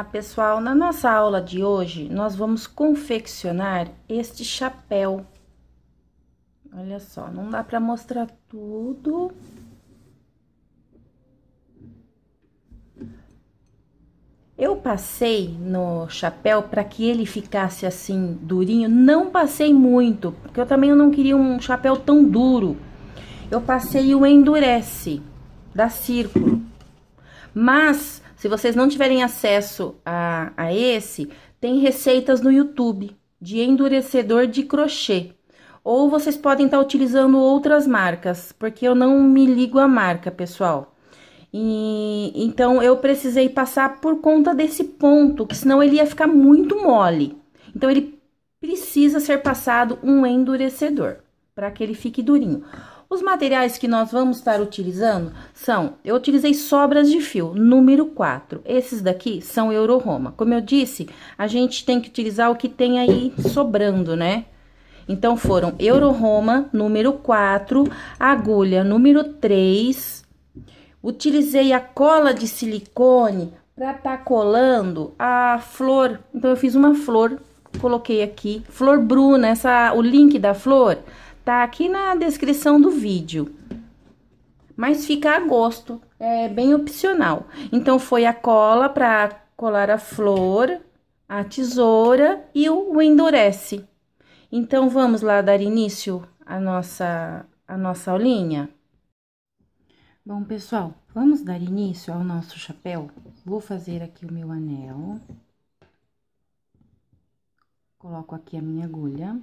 Ah, pessoal, na nossa aula de hoje nós vamos confeccionar este chapéu. Olha só, não dá para mostrar tudo. Eu passei no chapéu para que ele ficasse assim durinho, não passei muito, porque eu também não queria um chapéu tão duro. Eu passei o endurece da círculo. Mas se vocês não tiverem acesso a, a esse, tem receitas no YouTube de endurecedor de crochê. Ou vocês podem estar tá utilizando outras marcas, porque eu não me ligo a marca, pessoal. E, então, eu precisei passar por conta desse ponto, que senão ele ia ficar muito mole. Então, ele precisa ser passado um endurecedor, para que ele fique durinho. Os materiais que nós vamos estar utilizando são, eu utilizei sobras de fio, número 4. Esses daqui são Euroroma. Como eu disse, a gente tem que utilizar o que tem aí sobrando, né? Então, foram Euroroma, número 4, agulha número 3. Utilizei a cola de silicone para estar tá colando a flor. Então, eu fiz uma flor, coloquei aqui, flor bruna, né? essa, o link da flor tá aqui na descrição do vídeo. Mas fica a gosto, é bem opcional. Então, foi a cola para colar a flor, a tesoura e o endurece. Então, vamos lá dar início à nossa, à nossa aulinha? Bom, pessoal, vamos dar início ao nosso chapéu? Vou fazer aqui o meu anel. Coloco aqui a minha agulha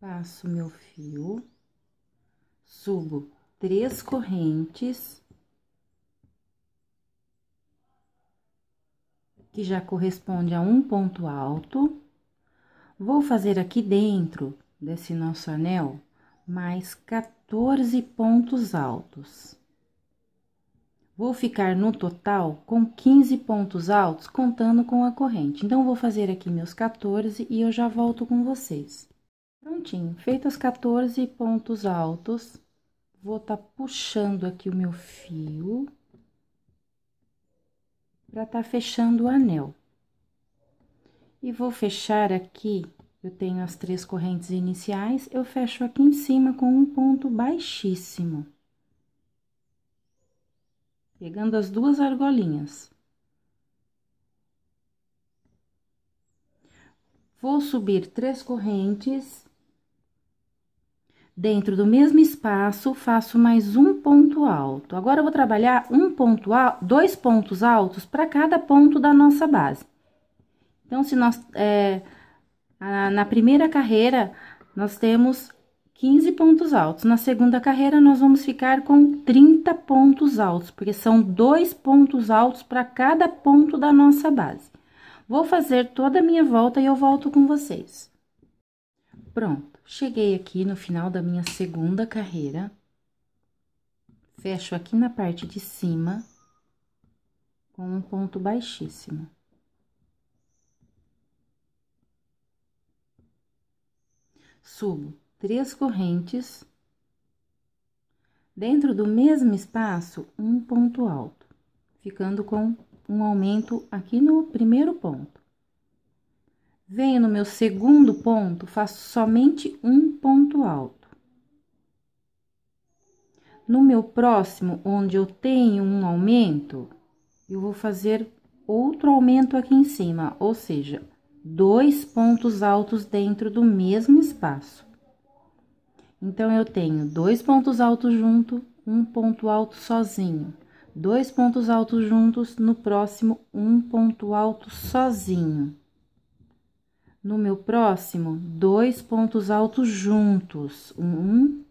passo meu fio, subo três correntes, que já corresponde a um ponto alto. Vou fazer aqui dentro desse nosso anel mais 14 pontos altos. Vou ficar no total com 15 pontos altos, contando com a corrente. Então, vou fazer aqui meus 14 e eu já volto com vocês. Prontinho, feitas 14 pontos altos, vou tá puxando aqui o meu fio para tá fechando o anel. E vou fechar aqui, eu tenho as três correntes iniciais, eu fecho aqui em cima com um ponto baixíssimo. Pegando as duas argolinhas. Vou subir três correntes Dentro do mesmo espaço, faço mais um ponto alto. Agora, eu vou trabalhar um ponto alto, dois pontos altos para cada ponto da nossa base. Então, se nós, é, na primeira carreira, nós temos 15 pontos altos. Na segunda carreira, nós vamos ficar com 30 pontos altos, porque são dois pontos altos para cada ponto da nossa base. Vou fazer toda a minha volta e eu volto com vocês. Pronto. Cheguei aqui no final da minha segunda carreira. Fecho aqui na parte de cima com um ponto baixíssimo. Subo três correntes. Dentro do mesmo espaço, um ponto alto, ficando com um aumento aqui no primeiro ponto. Venho no meu segundo ponto, faço somente um ponto alto. No meu próximo, onde eu tenho um aumento, eu vou fazer outro aumento aqui em cima, ou seja, dois pontos altos dentro do mesmo espaço. Então, eu tenho dois pontos altos junto, um ponto alto sozinho. Dois pontos altos juntos, no próximo, um ponto alto sozinho. No meu próximo, dois pontos altos juntos, um,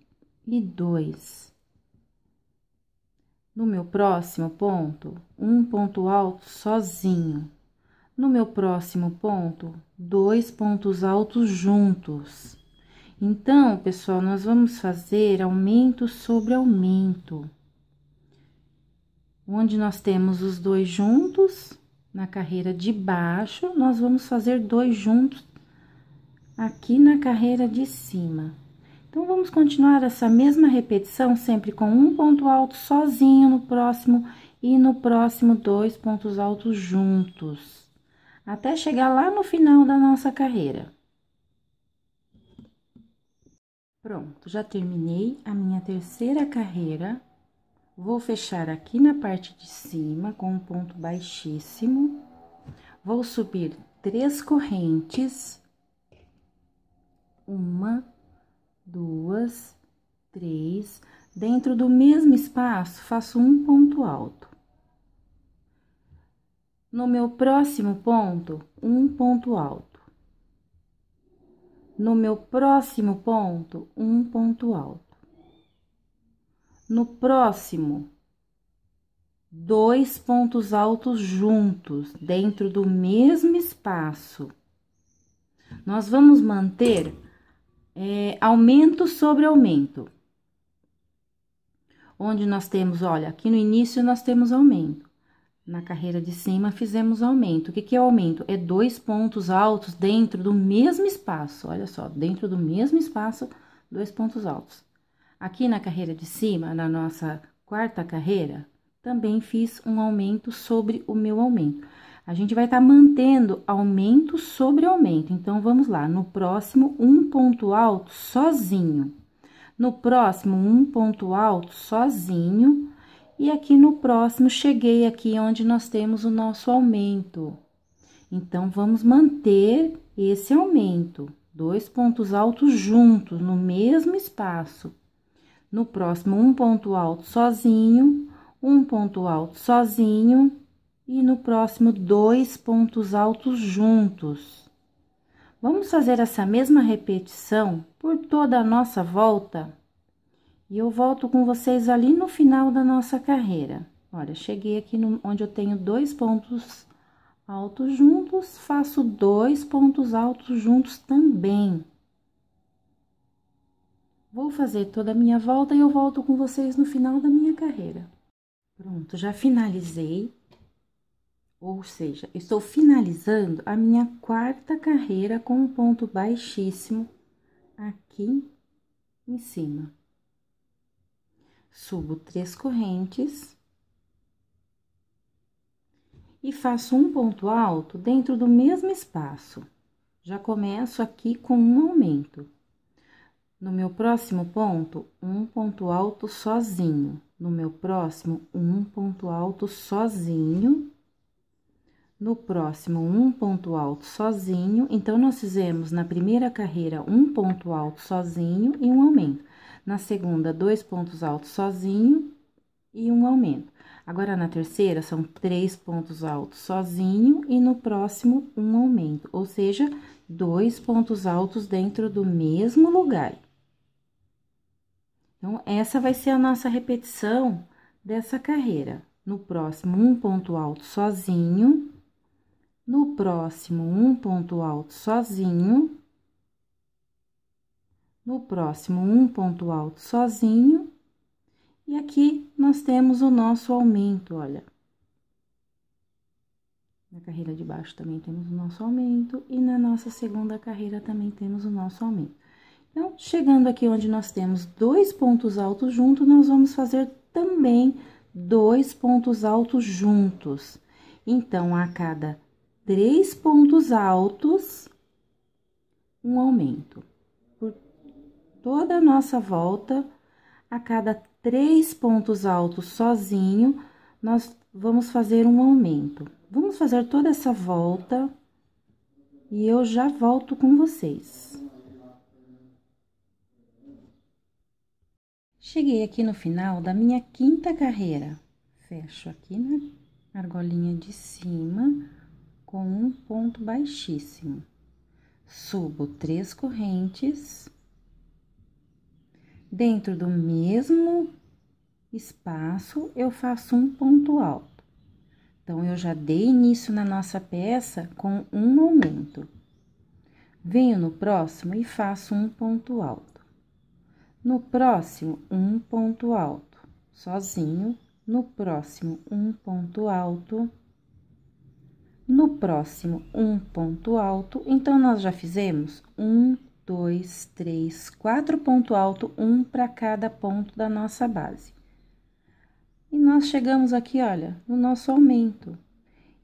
e dois. No meu próximo ponto, um ponto alto sozinho. No meu próximo ponto, dois pontos altos juntos. Então, pessoal, nós vamos fazer aumento sobre aumento. Onde nós temos os dois juntos, na carreira de baixo, nós vamos fazer dois juntos aqui na carreira de cima. Então, vamos continuar essa mesma repetição, sempre com um ponto alto sozinho no próximo e no próximo dois pontos altos juntos, até chegar lá no final da nossa carreira. Pronto, já terminei a minha terceira carreira Vou fechar aqui na parte de cima com um ponto baixíssimo. Vou subir três correntes. Uma, duas, três. Dentro do mesmo espaço, faço um ponto alto. No meu próximo ponto, um ponto alto. No meu próximo ponto, um ponto alto no próximo, dois pontos altos juntos dentro do mesmo espaço. Nós vamos manter é, aumento sobre aumento. Onde nós temos, olha, aqui no início nós temos aumento. Na carreira de cima fizemos aumento. O que, que é aumento? É dois pontos altos dentro do mesmo espaço. Olha só, dentro do mesmo espaço, dois pontos altos. Aqui na carreira de cima, na nossa quarta carreira, também fiz um aumento sobre o meu aumento. A gente vai estar tá mantendo aumento sobre aumento. Então, vamos lá. No próximo, um ponto alto sozinho. No próximo, um ponto alto sozinho. E aqui no próximo, cheguei aqui onde nós temos o nosso aumento. Então, vamos manter esse aumento. Dois pontos altos juntos, no mesmo espaço. No próximo, um ponto alto sozinho, um ponto alto sozinho e no próximo, dois pontos altos juntos. Vamos fazer essa mesma repetição por toda a nossa volta? E eu volto com vocês ali no final da nossa carreira. Olha, cheguei aqui no, onde eu tenho dois pontos altos juntos, faço dois pontos altos juntos também. Vou fazer toda a minha volta e eu volto com vocês no final da minha carreira. Pronto, já finalizei. Ou seja, estou finalizando a minha quarta carreira com um ponto baixíssimo aqui em cima. Subo três correntes. E faço um ponto alto dentro do mesmo espaço. Já começo aqui com um aumento. No meu próximo ponto, um ponto alto sozinho. No meu próximo, um ponto alto sozinho. No próximo, um ponto alto sozinho. Então, nós fizemos na primeira carreira um ponto alto sozinho e um aumento. Na segunda, dois pontos altos sozinho e um aumento. Agora, na terceira, são três pontos altos sozinho e no próximo, um aumento. Ou seja, dois pontos altos dentro do mesmo lugar. Então, essa vai ser a nossa repetição dessa carreira. No próximo, um ponto alto sozinho. No próximo, um ponto alto sozinho. No próximo, um ponto alto sozinho. E aqui, nós temos o nosso aumento, olha. Na carreira de baixo também temos o nosso aumento e na nossa segunda carreira também temos o nosso aumento. Então, chegando aqui onde nós temos dois pontos altos juntos, nós vamos fazer também dois pontos altos juntos. Então, a cada três pontos altos, um aumento. Por toda a nossa volta, a cada três pontos altos sozinho, nós vamos fazer um aumento. Vamos fazer toda essa volta e eu já volto com vocês. Cheguei aqui no final da minha quinta carreira. Fecho aqui na né? argolinha de cima com um ponto baixíssimo. Subo três correntes. Dentro do mesmo espaço, eu faço um ponto alto. Então, eu já dei início na nossa peça com um aumento. Venho no próximo e faço um ponto alto. No próximo, um ponto alto, sozinho. No próximo, um ponto alto. No próximo, um ponto alto. Então, nós já fizemos um, dois, três, quatro ponto alto, um para cada ponto da nossa base. E nós chegamos aqui, olha, no nosso aumento.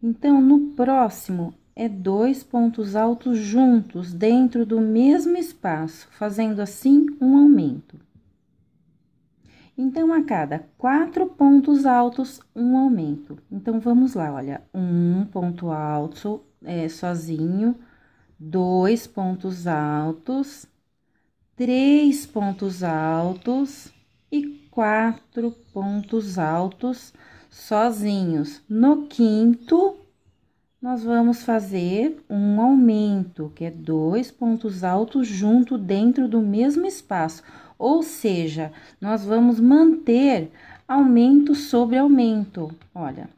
Então, no próximo, é dois pontos altos juntos dentro do mesmo espaço, fazendo assim um aumento. Então, a cada quatro pontos altos, um aumento. Então, vamos lá, olha, um ponto alto é, sozinho, dois pontos altos, três pontos altos e quatro pontos altos sozinhos. No quinto, nós vamos fazer um aumento, que é dois pontos altos junto dentro do mesmo espaço. Ou seja, nós vamos manter aumento sobre aumento. Olha,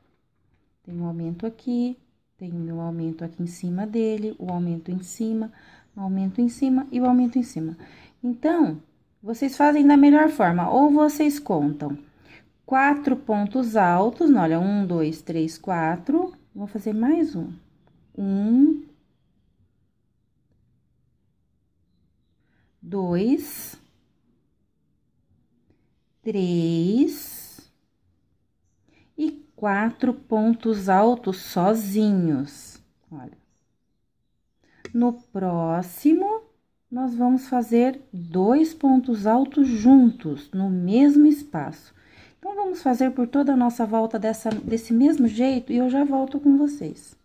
tem um aumento aqui, tem o meu aumento aqui em cima dele, o aumento em cima, o aumento em cima e o aumento em cima. Então, vocês fazem da melhor forma, ou vocês contam quatro pontos altos, olha, um, dois, três, quatro, Vou fazer mais um. Um. Dois. Três. E quatro pontos altos sozinhos. Olha. No próximo, nós vamos fazer dois pontos altos juntos no mesmo espaço. Então, vamos fazer por toda a nossa volta dessa, desse mesmo jeito e eu já volto com vocês.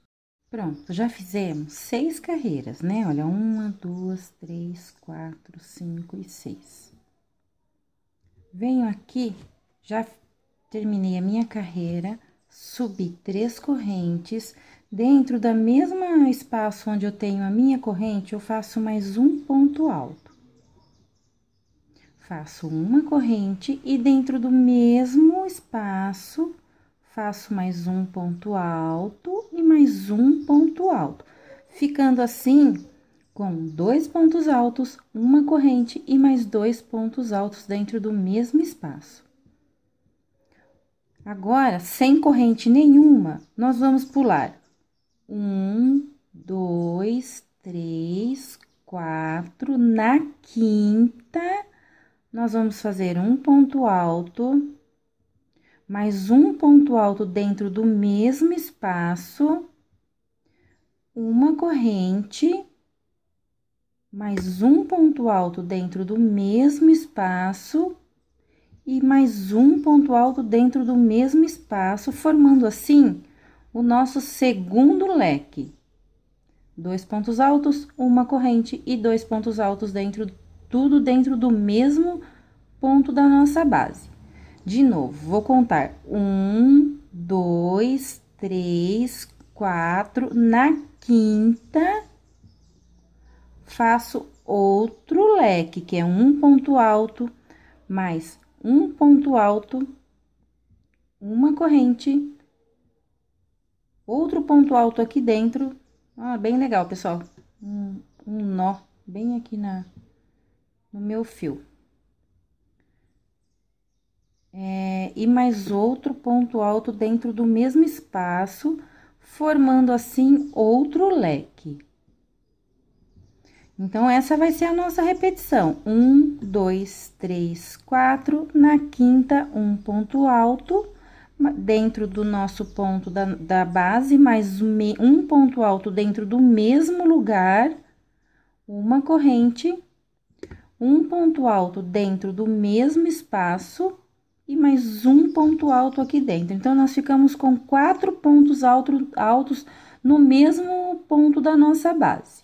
Pronto, já fizemos seis carreiras, né? Olha, uma, duas, três, quatro, cinco e seis. Venho aqui, já terminei a minha carreira, subi três correntes. Dentro da mesma espaço onde eu tenho a minha corrente, eu faço mais um ponto alto faço uma corrente e dentro do mesmo espaço faço mais um ponto alto e mais um ponto alto, ficando assim com dois pontos altos, uma corrente e mais dois pontos altos dentro do mesmo espaço. Agora, sem corrente nenhuma, nós vamos pular um, dois, três, quatro, na quinta nós vamos fazer um ponto alto, mais um ponto alto dentro do mesmo espaço, uma corrente, mais um ponto alto dentro do mesmo espaço e mais um ponto alto dentro do mesmo espaço, formando assim o nosso segundo leque. Dois pontos altos, uma corrente e dois pontos altos dentro tudo dentro do mesmo ponto da nossa base. De novo, vou contar um, dois, três, quatro. Na quinta, faço outro leque, que é um ponto alto, mais um ponto alto, uma corrente, outro ponto alto aqui dentro. Ah, bem legal, pessoal. Um, um nó bem aqui na no meu fio. É, e mais outro ponto alto dentro do mesmo espaço, formando assim outro leque. Então, essa vai ser a nossa repetição. Um, dois, três, quatro. Na quinta, um ponto alto. Dentro do nosso ponto da, da base, mais um ponto alto dentro do mesmo lugar. Uma corrente um ponto alto dentro do mesmo espaço e mais um ponto alto aqui dentro. Então, nós ficamos com quatro pontos alto, altos no mesmo ponto da nossa base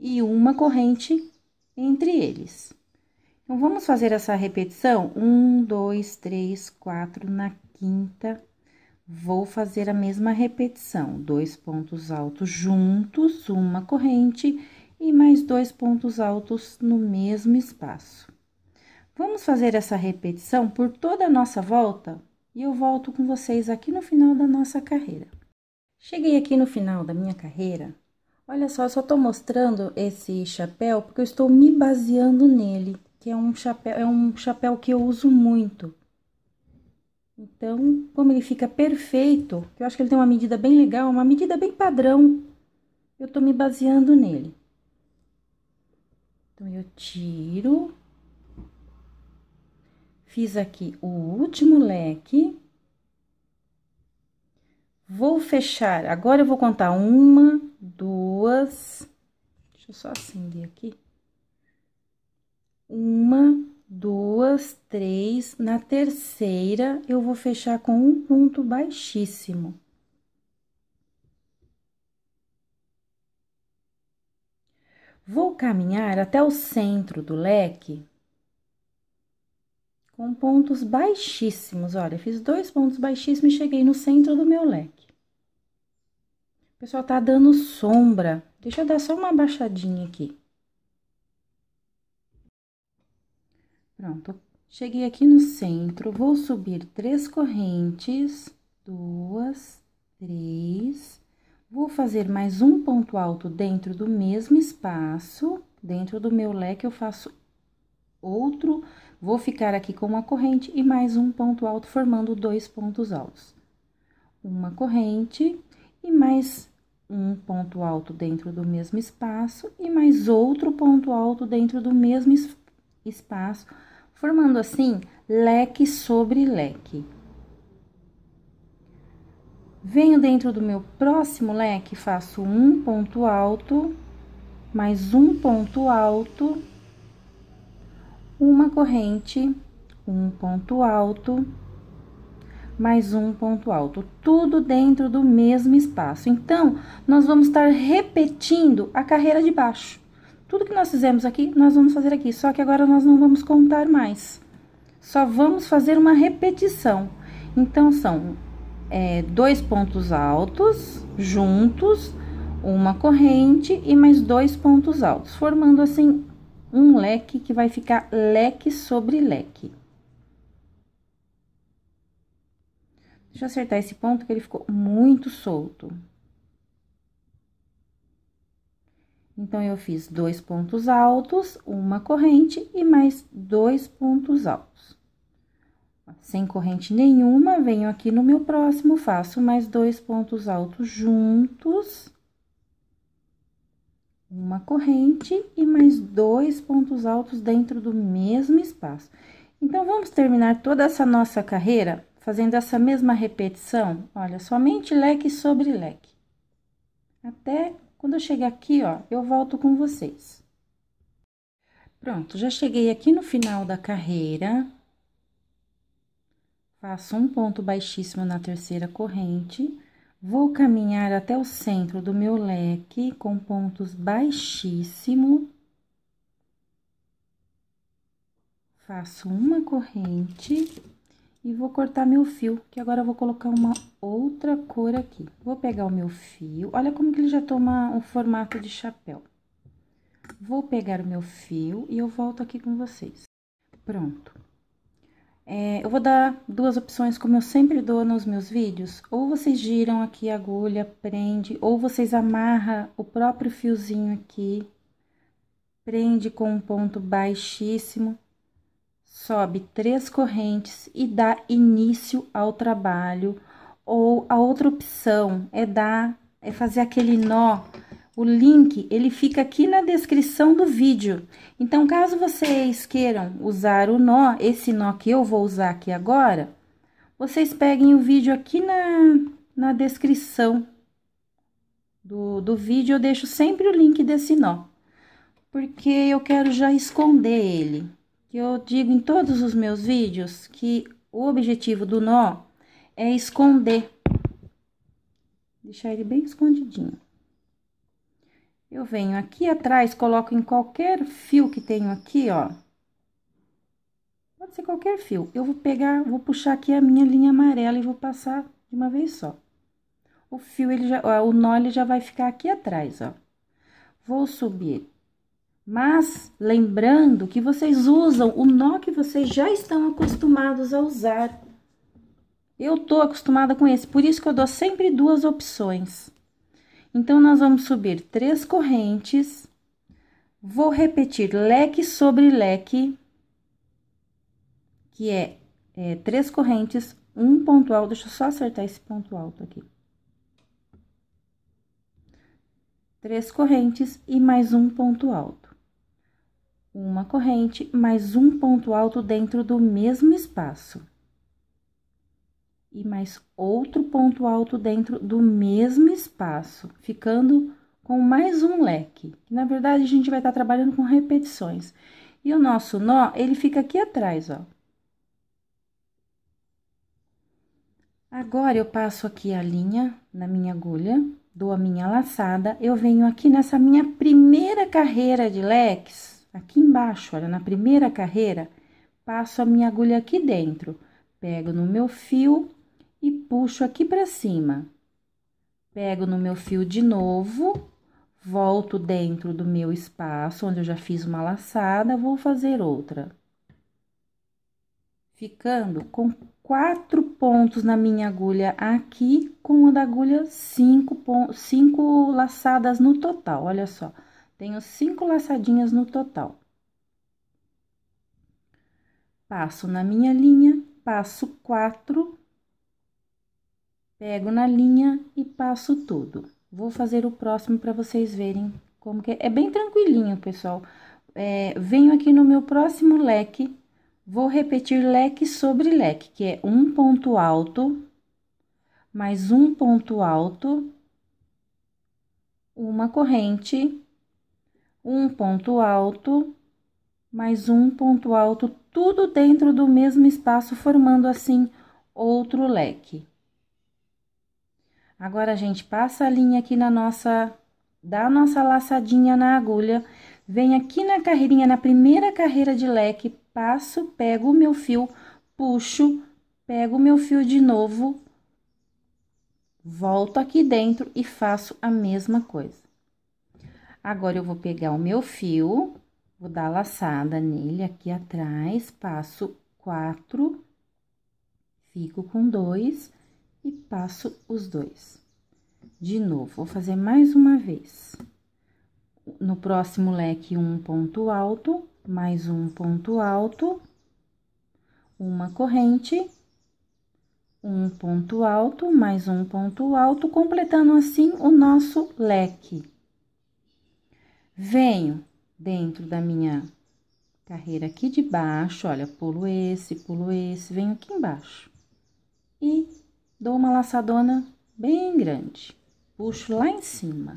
e uma corrente entre eles. Então, vamos fazer essa repetição? Um, dois, três, quatro, na quinta. Vou fazer a mesma repetição: dois pontos altos juntos, uma corrente e mais dois pontos altos no mesmo espaço. Vamos fazer essa repetição por toda a nossa volta e eu volto com vocês aqui no final da nossa carreira. Cheguei aqui no final da minha carreira. Olha só, eu só tô mostrando esse chapéu porque eu estou me baseando nele, que é um chapéu, é um chapéu que eu uso muito. Então, como ele fica perfeito, eu acho que ele tem uma medida bem legal, uma medida bem padrão, eu tô me baseando nele. Então, eu tiro, fiz aqui o último leque. Vou fechar, agora eu vou contar uma, duas, deixa eu só acender aqui. Uma, duas, três, na terceira eu vou fechar com um ponto baixíssimo. Vou caminhar até o centro do leque com pontos baixíssimos. Olha, fiz dois pontos baixíssimos e cheguei no centro do meu leque. O pessoal tá dando sombra. Deixa eu dar só uma baixadinha aqui. Pronto, cheguei aqui no centro, vou subir três correntes, duas, três, Vou fazer mais um ponto alto dentro do mesmo espaço, dentro do meu leque eu faço outro, vou ficar aqui com uma corrente e mais um ponto alto, formando dois pontos altos. Uma corrente e mais um ponto alto dentro do mesmo espaço e mais outro ponto alto dentro do mesmo espaço, formando assim leque sobre leque. Venho dentro do meu próximo leque, faço um ponto alto, mais um ponto alto, uma corrente, um ponto alto, mais um ponto alto, tudo dentro do mesmo espaço. Então, nós vamos estar repetindo a carreira de baixo. Tudo que nós fizemos aqui, nós vamos fazer aqui, só que agora nós não vamos contar mais. Só vamos fazer uma repetição. Então, são é, dois pontos altos juntos, uma corrente e mais dois pontos altos, formando assim um leque que vai ficar leque sobre leque. Deixa eu acertar esse ponto que ele ficou muito solto. Então, eu fiz dois pontos altos, uma corrente e mais dois pontos altos. Sem corrente nenhuma, venho aqui no meu próximo, faço mais dois pontos altos juntos. Uma corrente e mais dois pontos altos dentro do mesmo espaço. Então, vamos terminar toda essa nossa carreira fazendo essa mesma repetição, olha, somente leque sobre leque. Até quando eu chegar aqui, ó, eu volto com vocês. Pronto, já cheguei aqui no final da carreira, Faço um ponto baixíssimo na terceira corrente, vou caminhar até o centro do meu leque com pontos baixíssimo. Faço uma corrente e vou cortar meu fio, que agora eu vou colocar uma outra cor aqui. Vou pegar o meu fio, olha como que ele já toma um formato de chapéu. Vou pegar o meu fio e eu volto aqui com vocês. Pronto. É, eu vou dar duas opções, como eu sempre dou nos meus vídeos. Ou vocês giram aqui a agulha, prende, ou vocês amarra o próprio fiozinho aqui, prende com um ponto baixíssimo, sobe três correntes e dá início ao trabalho. Ou a outra opção é dar, é fazer aquele nó o link ele fica aqui na descrição do vídeo. Então, caso vocês queiram usar o nó, esse nó que eu vou usar aqui agora, vocês peguem o vídeo aqui na, na descrição do, do vídeo. Eu deixo sempre o link desse nó, porque eu quero já esconder ele. Eu digo em todos os meus vídeos que o objetivo do nó é esconder. Deixar ele bem escondidinho. Eu venho aqui atrás, coloco em qualquer fio que tenho aqui, ó. Pode ser qualquer fio. Eu vou pegar, vou puxar aqui a minha linha amarela e vou passar de uma vez só. O fio, ele já, ó, o nó, ele já vai ficar aqui atrás, ó. Vou subir. Mas, lembrando que vocês usam o nó que vocês já estão acostumados a usar. Eu tô acostumada com esse, por isso que eu dou sempre duas opções. Então, nós vamos subir três correntes, vou repetir leque sobre leque, que é, é três correntes, um ponto alto, deixa eu só acertar esse ponto alto aqui. Três correntes e mais um ponto alto. Uma corrente, mais um ponto alto dentro do mesmo espaço e mais outro ponto alto dentro do mesmo espaço, ficando com mais um leque. Na verdade, a gente vai estar tá trabalhando com repetições. E o nosso nó, ele fica aqui atrás, ó. Agora, eu passo aqui a linha na minha agulha, dou a minha laçada, eu venho aqui nessa minha primeira carreira de leques, aqui embaixo, olha, na primeira carreira, passo a minha agulha aqui dentro, pego no meu fio e puxo aqui para cima. Pego no meu fio de novo, volto dentro do meu espaço onde eu já fiz uma laçada, vou fazer outra. Ficando com quatro pontos na minha agulha aqui, com a da agulha cinco, cinco laçadas no total, olha só. Tenho cinco laçadinhas no total. Passo na minha linha, passo quatro, Pego na linha e passo tudo. Vou fazer o próximo para vocês verem como que é. É bem tranquilinho, pessoal. É, venho aqui no meu próximo leque, vou repetir leque sobre leque, que é um ponto alto, mais um ponto alto, uma corrente, um ponto alto, mais um ponto alto, tudo dentro do mesmo espaço, formando assim outro leque. Agora, a gente, passa a linha aqui na nossa... Dá a nossa laçadinha na agulha. Vem aqui na carreirinha, na primeira carreira de leque, passo, pego o meu fio, puxo, pego o meu fio de novo, volto aqui dentro e faço a mesma coisa. Agora, eu vou pegar o meu fio, vou dar laçada nele aqui atrás, passo quatro, fico com dois, e passo os dois. De novo, vou fazer mais uma vez. No próximo leque, um ponto alto, mais um ponto alto, uma corrente, um ponto alto, mais um ponto alto, completando assim o nosso leque. Venho dentro da minha carreira aqui de baixo, olha, pulo esse, pulo esse, venho aqui embaixo. E dou uma laçadona bem grande, puxo lá em cima.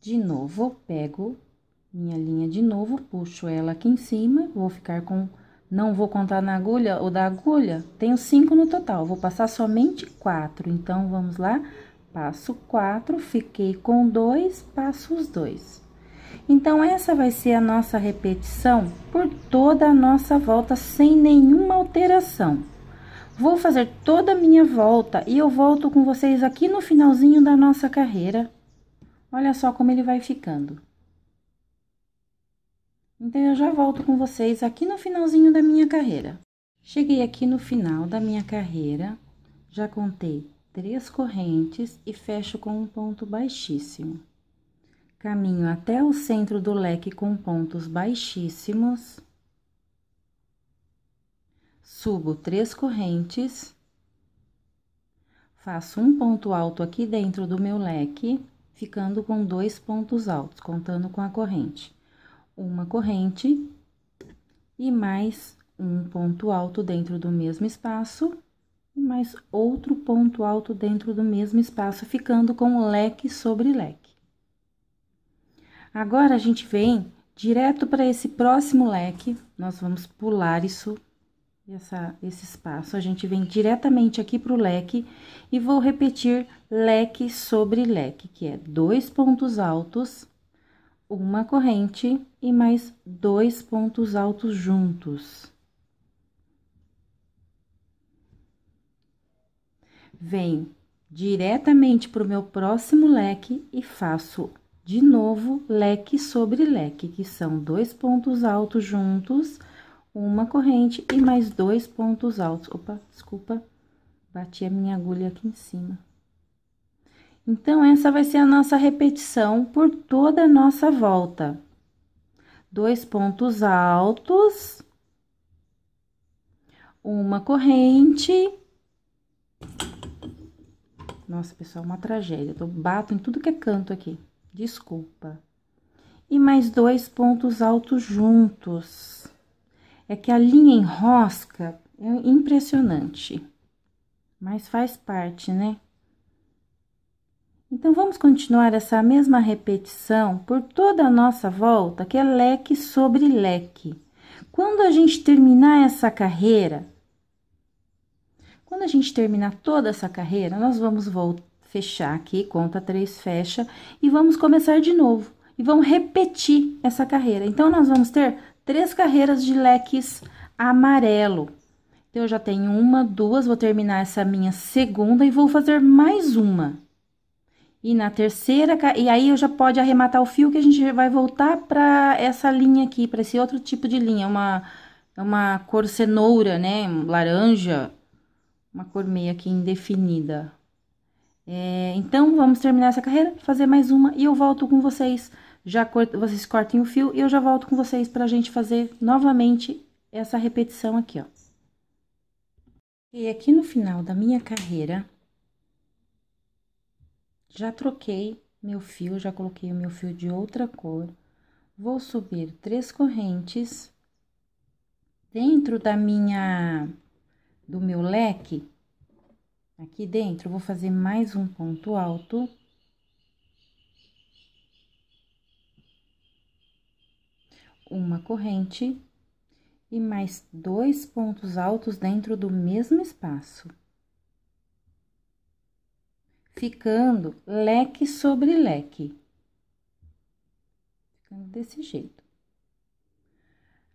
De novo, pego minha linha de novo, puxo ela aqui em cima, vou ficar com... Não vou contar na agulha ou da agulha, tenho cinco no total, vou passar somente quatro. Então, vamos lá, passo quatro, fiquei com dois, passo os dois. Então, essa vai ser a nossa repetição por toda a nossa volta, sem nenhuma alteração. Vou fazer toda a minha volta e eu volto com vocês aqui no finalzinho da nossa carreira. Olha só como ele vai ficando. Então, eu já volto com vocês aqui no finalzinho da minha carreira. Cheguei aqui no final da minha carreira, já contei três correntes e fecho com um ponto baixíssimo. Caminho até o centro do leque com pontos baixíssimos Subo três correntes. Faço um ponto alto aqui dentro do meu leque, ficando com dois pontos altos, contando com a corrente. Uma corrente e mais um ponto alto dentro do mesmo espaço e mais outro ponto alto dentro do mesmo espaço, ficando com leque sobre leque. Agora, a gente vem direto para esse próximo leque, nós vamos pular isso essa, esse espaço, a gente vem diretamente aqui pro leque e vou repetir leque sobre leque, que é dois pontos altos, uma corrente e mais dois pontos altos juntos. Venho diretamente pro meu próximo leque e faço de novo leque sobre leque, que são dois pontos altos juntos uma corrente e mais dois pontos altos. Opa, desculpa, bati a minha agulha aqui em cima. Então, essa vai ser a nossa repetição por toda a nossa volta. Dois pontos altos, uma corrente. Nossa, pessoal, uma tragédia. Eu bato em tudo que é canto aqui. Desculpa. E mais dois pontos altos juntos é que a linha enrosca é impressionante, mas faz parte, né? Então, vamos continuar essa mesma repetição por toda a nossa volta, que é leque sobre leque. Quando a gente terminar essa carreira, quando a gente terminar toda essa carreira, nós vamos fechar aqui, conta três, fecha, e vamos começar de novo. E vamos repetir essa carreira. Então, nós vamos ter três carreiras de leques amarelo. Então, eu já tenho uma, duas, vou terminar essa minha segunda e vou fazer mais uma. E na terceira, e aí eu já pode arrematar o fio que a gente vai voltar para essa linha aqui, para esse outro tipo de linha, é uma é uma cor cenoura, né, laranja, uma cor meio aqui indefinida. É, então, vamos terminar essa carreira, fazer mais uma e eu volto com vocês já corto, vocês cortem o fio e eu já volto com vocês para a gente fazer novamente essa repetição aqui, ó. E aqui no final da minha carreira, já troquei meu fio, já coloquei o meu fio de outra cor. Vou subir três correntes dentro da minha, do meu leque, aqui dentro, vou fazer mais um ponto alto uma corrente e mais dois pontos altos dentro do mesmo espaço, ficando leque sobre leque, ficando desse jeito.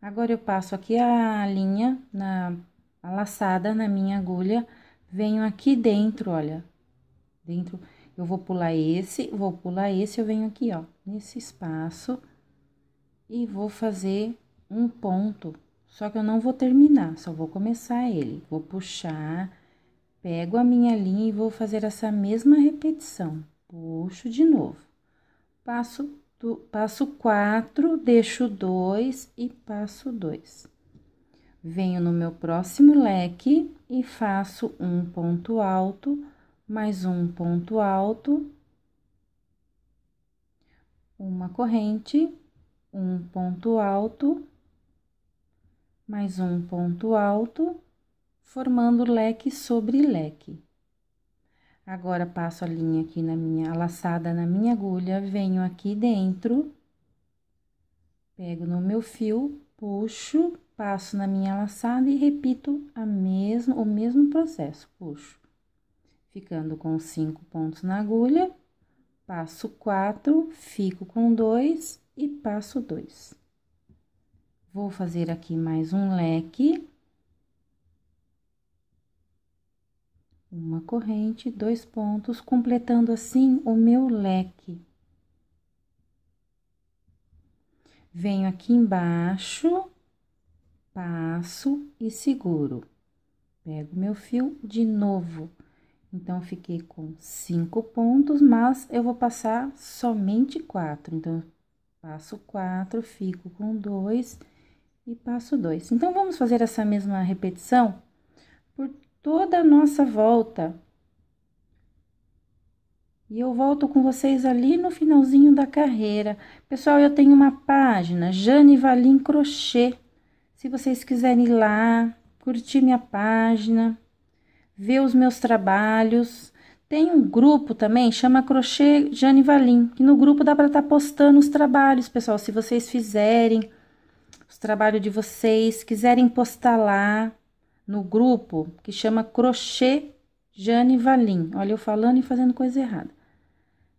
Agora eu passo aqui a linha na a laçada na minha agulha, venho aqui dentro, olha, dentro eu vou pular esse, vou pular esse, eu venho aqui, ó, nesse espaço e vou fazer um ponto, só que eu não vou terminar, só vou começar ele. Vou puxar, pego a minha linha e vou fazer essa mesma repetição. Puxo de novo. Passo do, passo quatro deixo dois e passo dois Venho no meu próximo leque e faço um ponto alto, mais um ponto alto, uma corrente um ponto alto, mais um ponto alto, formando leque sobre leque. Agora, passo a linha aqui na minha laçada, na minha agulha, venho aqui dentro, pego no meu fio, puxo, passo na minha laçada e repito a mesmo, o mesmo processo, puxo. Ficando com cinco pontos na agulha, passo quatro, fico com dois, e passo dois. Vou fazer aqui mais um leque. Uma corrente, dois pontos, completando assim o meu leque. Venho aqui embaixo, passo e seguro. Pego meu fio de novo. Então, fiquei com cinco pontos, mas eu vou passar somente quatro. Então, Passo 4, fico com 2 e passo 2. Então, vamos fazer essa mesma repetição por toda a nossa volta. E eu volto com vocês ali no finalzinho da carreira. Pessoal, eu tenho uma página, Jane Valim Crochê. Se vocês quiserem ir lá, curtir minha página, ver os meus trabalhos tem um grupo também, chama Crochê Jane Valim, que no grupo dá para estar tá postando os trabalhos, pessoal. Se vocês fizerem os trabalhos de vocês, quiserem postar lá no grupo, que chama Crochê Jane Valim. Olha eu falando e fazendo coisa errada.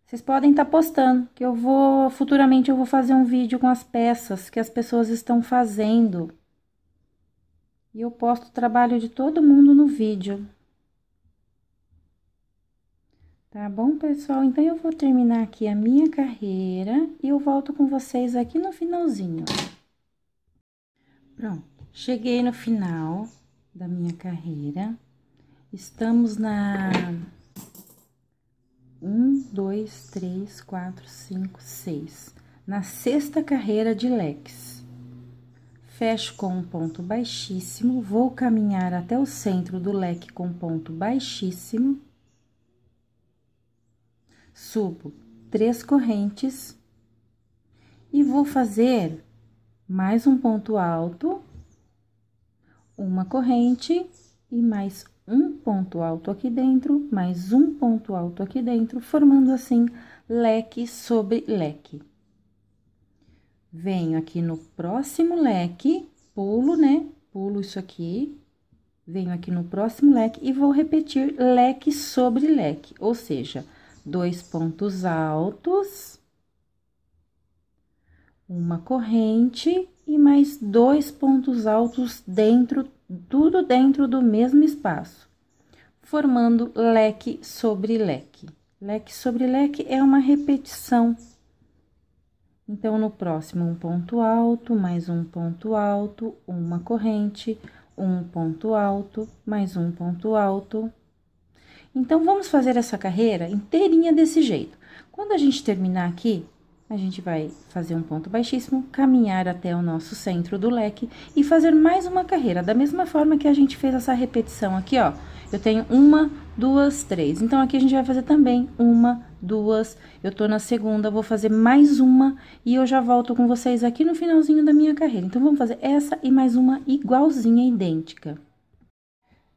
Vocês podem estar tá postando, que eu vou, futuramente eu vou fazer um vídeo com as peças que as pessoas estão fazendo. E eu posto o trabalho de todo mundo no vídeo. Tá bom, pessoal? Então, eu vou terminar aqui a minha carreira e eu volto com vocês aqui no finalzinho. Pronto, cheguei no final da minha carreira. Estamos na... Um, dois, três, quatro, cinco, seis. Na sexta carreira de leques. Fecho com um ponto baixíssimo, vou caminhar até o centro do leque com ponto baixíssimo subo três correntes e vou fazer mais um ponto alto, uma corrente e mais um ponto alto aqui dentro, mais um ponto alto aqui dentro, formando assim leque sobre leque. Venho aqui no próximo leque, pulo, né? Pulo isso aqui, venho aqui no próximo leque e vou repetir leque sobre leque, ou seja, dois pontos altos, uma corrente e mais dois pontos altos dentro, tudo dentro do mesmo espaço, formando leque sobre leque. Leque sobre leque é uma repetição. Então, no próximo, um ponto alto, mais um ponto alto, uma corrente, um ponto alto, mais um ponto alto, então vamos fazer essa carreira inteirinha desse jeito. Quando a gente terminar aqui, a gente vai fazer um ponto baixíssimo, caminhar até o nosso centro do leque e fazer mais uma carreira, da mesma forma que a gente fez essa repetição aqui, ó. Eu tenho uma, duas, três. Então, aqui a gente vai fazer também uma, duas. Eu tô na segunda, vou fazer mais uma e eu já volto com vocês aqui no finalzinho da minha carreira. Então, vamos fazer essa e mais uma igualzinha, idêntica.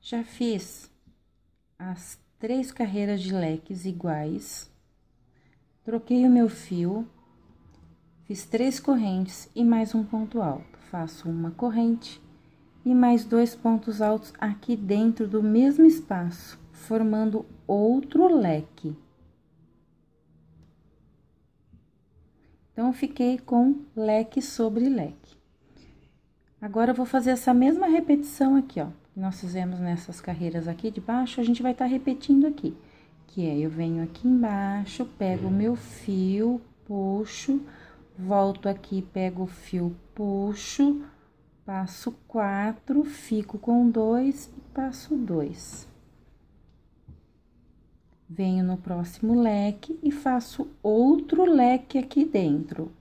Já fiz as três carreiras de leques iguais, troquei o meu fio, fiz três correntes e mais um ponto alto. Faço uma corrente e mais dois pontos altos aqui dentro do mesmo espaço, formando outro leque. Então, fiquei com leque sobre leque. Agora, eu vou fazer essa mesma repetição aqui, ó nós fizemos nessas carreiras aqui de baixo, a gente vai estar tá repetindo aqui. Que é, eu venho aqui embaixo, pego o meu fio, puxo, volto aqui, pego o fio, puxo, passo quatro, fico com dois e passo dois. Venho no próximo leque e faço outro leque aqui dentro.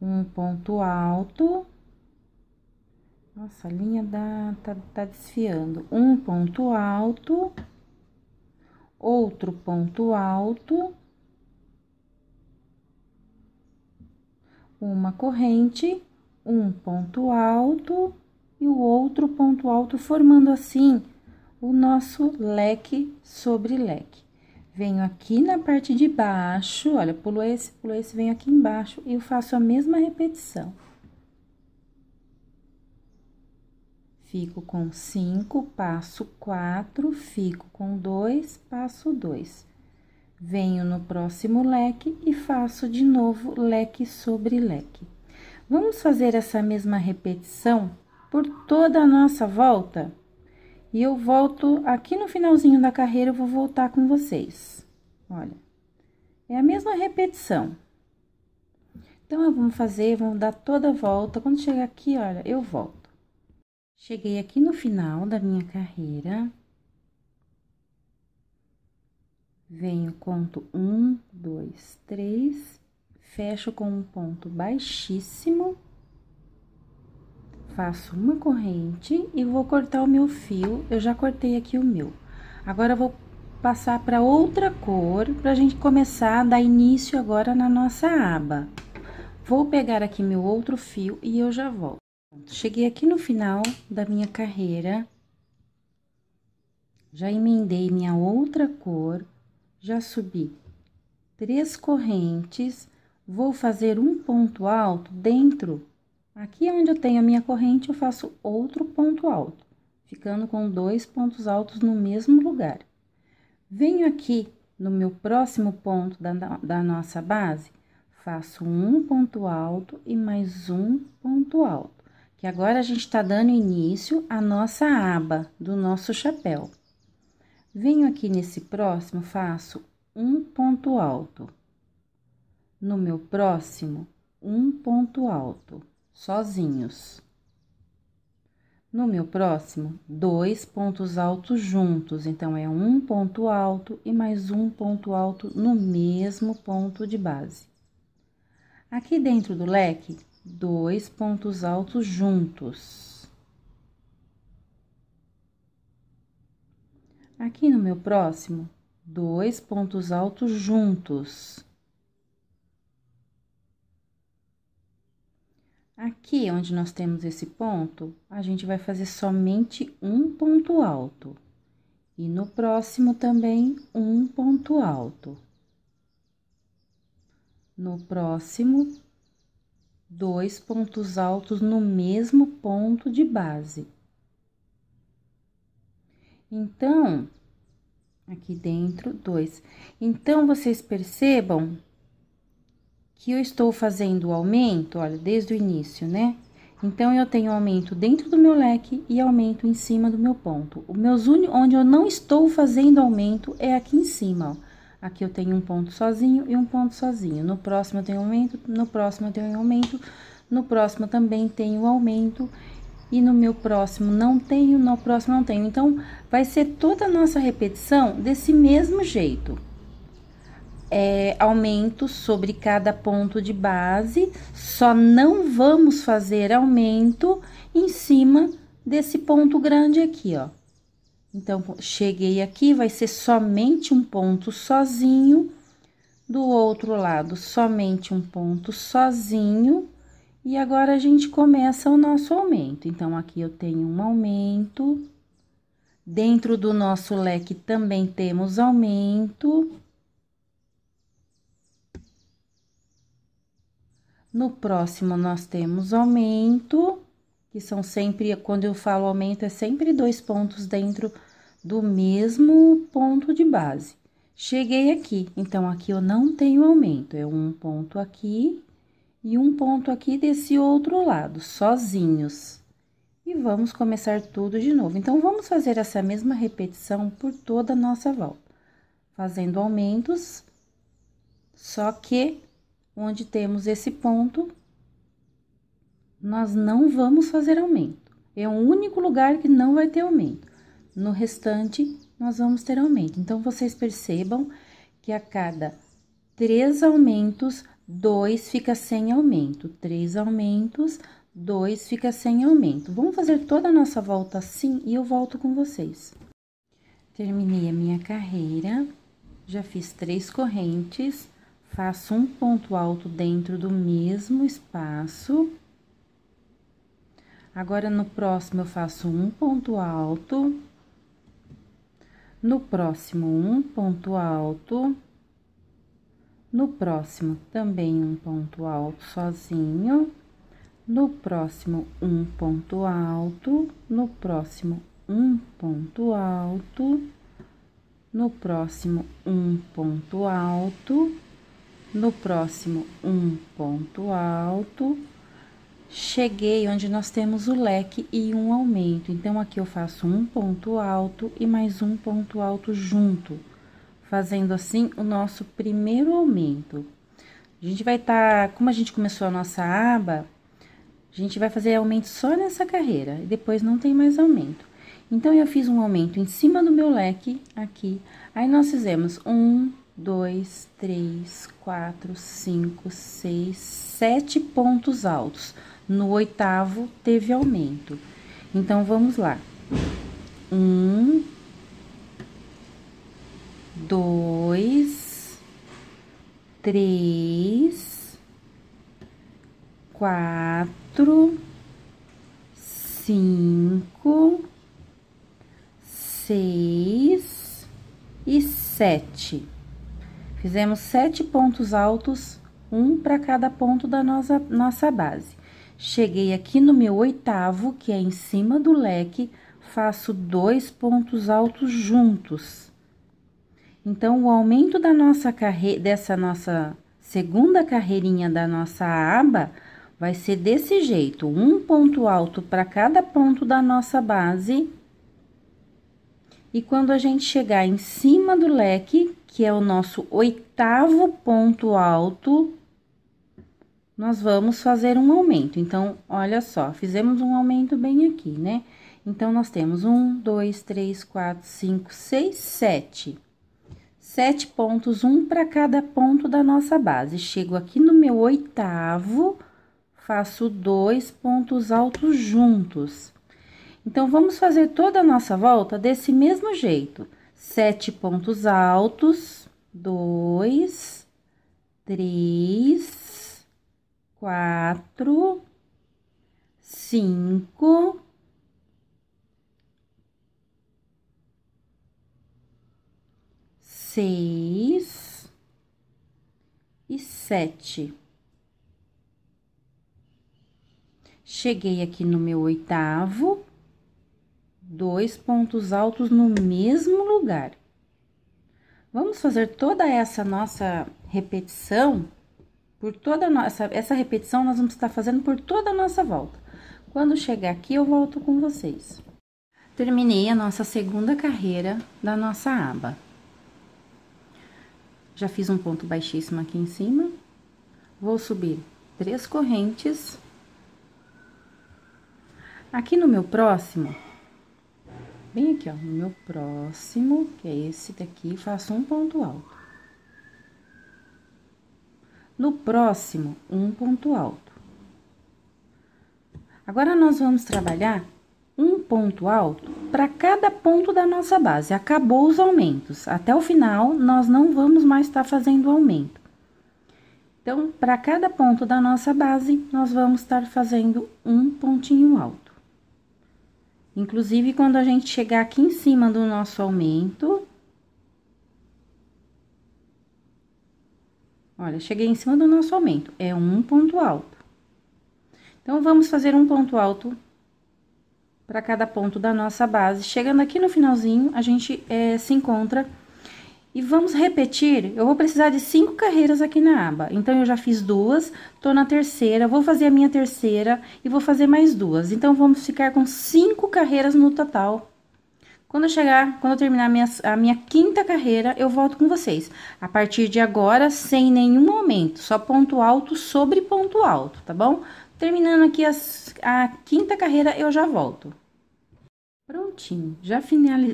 Um ponto alto, nossa, a linha dá, tá, tá desfiando. Um ponto alto, outro ponto alto, uma corrente, um ponto alto e o outro ponto alto, formando assim o nosso leque sobre leque. Venho aqui na parte de baixo, olha, pulo esse, pulo esse, venho aqui embaixo e eu faço a mesma repetição. Fico com 5, passo 4, fico com 2, passo 2. Venho no próximo leque e faço de novo leque sobre leque. Vamos fazer essa mesma repetição por toda a nossa volta? E eu volto aqui no finalzinho da carreira, eu vou voltar com vocês. Olha, é a mesma repetição. Então, vamos fazer, vamos dar toda a volta. Quando chegar aqui, olha, eu volto. Cheguei aqui no final da minha carreira. Venho, conto um, dois, três, fecho com um ponto baixíssimo, faço uma corrente e vou cortar o meu fio. Eu já cortei aqui o meu. Agora, vou passar para outra cor, para a gente começar a dar início agora na nossa aba. Vou pegar aqui meu outro fio e eu já volto. Cheguei aqui no final da minha carreira, já emendei minha outra cor, já subi três correntes, vou fazer um ponto alto dentro. Aqui onde eu tenho a minha corrente, eu faço outro ponto alto, ficando com dois pontos altos no mesmo lugar. Venho aqui no meu próximo ponto da, da nossa base, faço um ponto alto e mais um ponto alto que agora a gente está dando início à nossa aba do nosso chapéu. Venho aqui nesse próximo, faço um ponto alto. No meu próximo, um ponto alto, sozinhos. No meu próximo, dois pontos altos juntos, então é um ponto alto e mais um ponto alto no mesmo ponto de base. Aqui dentro do leque, dois pontos altos juntos. Aqui no meu próximo, dois pontos altos juntos. Aqui onde nós temos esse ponto, a gente vai fazer somente um ponto alto. E no próximo também um ponto alto. No próximo, dois pontos altos no mesmo ponto de base. Então, aqui dentro, dois. Então, vocês percebam que eu estou fazendo o aumento, olha, desde o início, né? Então, eu tenho aumento dentro do meu leque e aumento em cima do meu ponto. O meus onde eu não estou fazendo aumento é aqui em cima, ó. Aqui eu tenho um ponto sozinho e um ponto sozinho. No próximo eu tenho aumento, no próximo eu tenho aumento, no próximo também tenho aumento e no meu próximo não tenho, no próximo não tenho. Então, vai ser toda a nossa repetição desse mesmo jeito. É, aumento sobre cada ponto de base, só não vamos fazer aumento em cima desse ponto grande aqui, ó. Então, cheguei aqui, vai ser somente um ponto sozinho, do outro lado, somente um ponto sozinho. E agora, a gente começa o nosso aumento. Então, aqui eu tenho um aumento. Dentro do nosso leque também temos aumento. No próximo, nós temos aumento, que são sempre, quando eu falo aumento, é sempre dois pontos dentro do mesmo ponto de base. Cheguei aqui, então aqui eu não tenho aumento, é um ponto aqui e um ponto aqui desse outro lado, sozinhos. E vamos começar tudo de novo. Então, vamos fazer essa mesma repetição por toda a nossa volta, fazendo aumentos, só que onde temos esse ponto, nós não vamos fazer aumento. É o único lugar que não vai ter aumento. No restante, nós vamos ter aumento. Então, vocês percebam que a cada três aumentos, dois fica sem aumento. Três aumentos, dois fica sem aumento. Vamos fazer toda a nossa volta assim e eu volto com vocês. Terminei a minha carreira, já fiz três correntes, faço um ponto alto dentro do mesmo espaço. Agora, no próximo, eu faço um ponto alto no próximo um ponto alto, no próximo também um ponto alto sozinho, no próximo um ponto alto, no próximo um ponto alto, no próximo um ponto alto, no próximo um ponto alto cheguei onde nós temos o leque e um aumento. Então, aqui eu faço um ponto alto e mais um ponto alto junto, fazendo assim o nosso primeiro aumento. A gente vai estar, tá, como a gente começou a nossa aba, a gente vai fazer aumento só nessa carreira, e depois não tem mais aumento. Então, eu fiz um aumento em cima do meu leque, aqui, aí nós fizemos um, dois, três, quatro, cinco, seis, sete pontos altos no oitavo, teve aumento. Então, vamos lá. Um, dois, três, quatro, cinco, seis e sete. Fizemos sete pontos altos, um para cada ponto da nossa, nossa base. Cheguei aqui no meu oitavo, que é em cima do leque, faço dois pontos altos juntos. Então, o aumento da nossa carreira, dessa nossa segunda carreirinha da nossa aba, vai ser desse jeito: um ponto alto para cada ponto da nossa base. E quando a gente chegar em cima do leque, que é o nosso oitavo ponto alto, nós vamos fazer um aumento. Então, olha só, fizemos um aumento bem aqui, né? Então, nós temos um, dois, três, quatro, cinco, seis, sete. Sete pontos, um para cada ponto da nossa base. Chego aqui no meu oitavo, faço dois pontos altos juntos. Então, vamos fazer toda a nossa volta desse mesmo jeito. Sete pontos altos, dois, três, quatro, cinco, seis e sete. Cheguei aqui no meu oitavo, dois pontos altos no mesmo lugar. Vamos fazer toda essa nossa repetição por toda nossa essa repetição nós vamos estar fazendo por toda a nossa volta. Quando chegar aqui eu volto com vocês. Terminei a nossa segunda carreira da nossa aba. Já fiz um ponto baixíssimo aqui em cima. Vou subir três correntes. Aqui no meu próximo, bem aqui, ó, no meu próximo, que é esse daqui, faço um ponto alto. No próximo, um ponto alto. Agora, nós vamos trabalhar um ponto alto para cada ponto da nossa base. Acabou os aumentos. Até o final, nós não vamos mais estar tá fazendo aumento. Então, para cada ponto da nossa base, nós vamos estar tá fazendo um pontinho alto. Inclusive, quando a gente chegar aqui em cima do nosso aumento, Olha, cheguei em cima do nosso aumento, é um ponto alto. Então, vamos fazer um ponto alto para cada ponto da nossa base. Chegando aqui no finalzinho, a gente é, se encontra e vamos repetir. Eu vou precisar de cinco carreiras aqui na aba. Então, eu já fiz duas, tô na terceira, vou fazer a minha terceira e vou fazer mais duas. Então, vamos ficar com cinco carreiras no total quando eu chegar, quando eu terminar a minha, a minha quinta carreira, eu volto com vocês. A partir de agora, sem nenhum aumento, só ponto alto sobre ponto alto, tá bom? Terminando aqui as, a quinta carreira, eu já volto. Prontinho, já,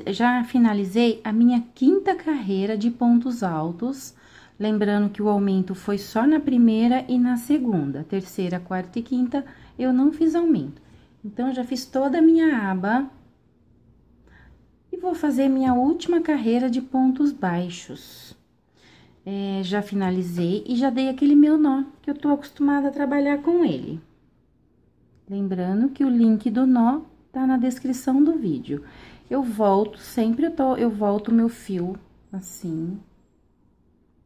já finalizei a minha quinta carreira de pontos altos. Lembrando que o aumento foi só na primeira e na segunda. Terceira, quarta e quinta, eu não fiz aumento. Então, já fiz toda a minha aba e vou fazer minha última carreira de pontos baixos. É, já finalizei e já dei aquele meu nó, que eu tô acostumada a trabalhar com ele. Lembrando que o link do nó tá na descrição do vídeo. Eu volto, sempre eu, tô, eu volto meu fio assim,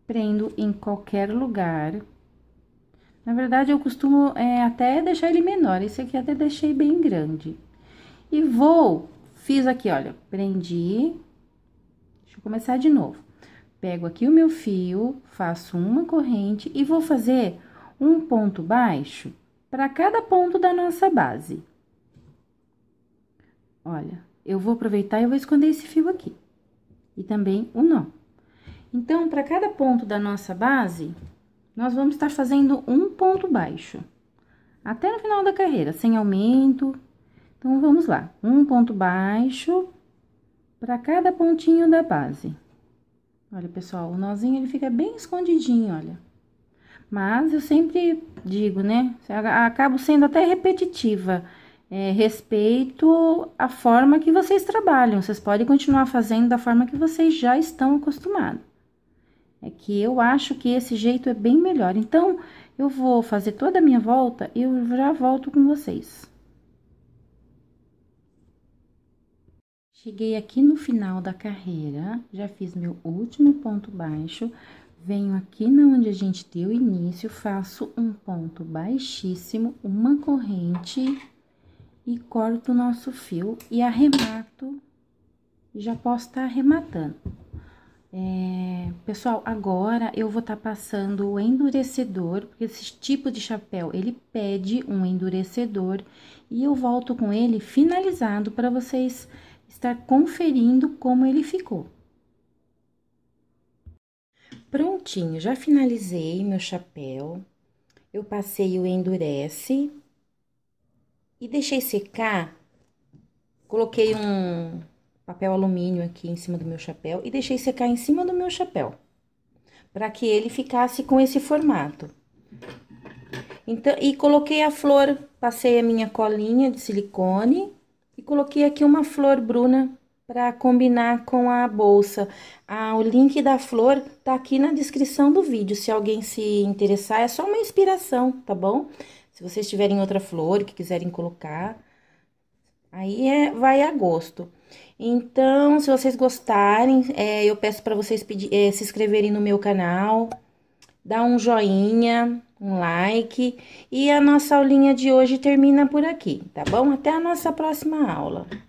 prendo em qualquer lugar. Na verdade, eu costumo é, até deixar ele menor, esse aqui até deixei bem grande. E vou Fiz aqui, olha, prendi. Deixa eu começar de novo. Pego aqui o meu fio, faço uma corrente e vou fazer um ponto baixo para cada ponto da nossa base. Olha, eu vou aproveitar e vou esconder esse fio aqui. E também o nó. Então, para cada ponto da nossa base, nós vamos estar fazendo um ponto baixo. Até no final da carreira, sem aumento, então, vamos lá. Um ponto baixo para cada pontinho da base. Olha, pessoal, o nozinho ele fica bem escondidinho, olha. Mas eu sempre digo, né? Acabo sendo até repetitiva. É, respeito a forma que vocês trabalham. Vocês podem continuar fazendo da forma que vocês já estão acostumados. É que eu acho que esse jeito é bem melhor. Então, eu vou fazer toda a minha volta e eu já volto com vocês. Cheguei aqui no final da carreira, já fiz meu último ponto baixo, venho aqui na onde a gente deu início, faço um ponto baixíssimo, uma corrente e corto o nosso fio e arremato, já posso estar tá arrematando. É, pessoal, agora eu vou estar tá passando o endurecedor, porque esse tipo de chapéu, ele pede um endurecedor, e eu volto com ele finalizado para vocês estar conferindo como ele ficou. Prontinho, já finalizei meu chapéu. Eu passei o endurece e deixei secar. Coloquei um papel alumínio aqui em cima do meu chapéu e deixei secar em cima do meu chapéu, para que ele ficasse com esse formato. Então, e coloquei a flor, passei a minha colinha de silicone coloquei aqui uma flor bruna para combinar com a bolsa. Ah, o link da flor tá aqui na descrição do vídeo, se alguém se interessar, é só uma inspiração, tá bom? Se vocês tiverem outra flor que quiserem colocar, aí é, vai a gosto. Então, se vocês gostarem, é, eu peço para vocês pedir, é, se inscreverem no meu canal, dar um joinha, um like. E a nossa aulinha de hoje termina por aqui, tá bom? Até a nossa próxima aula.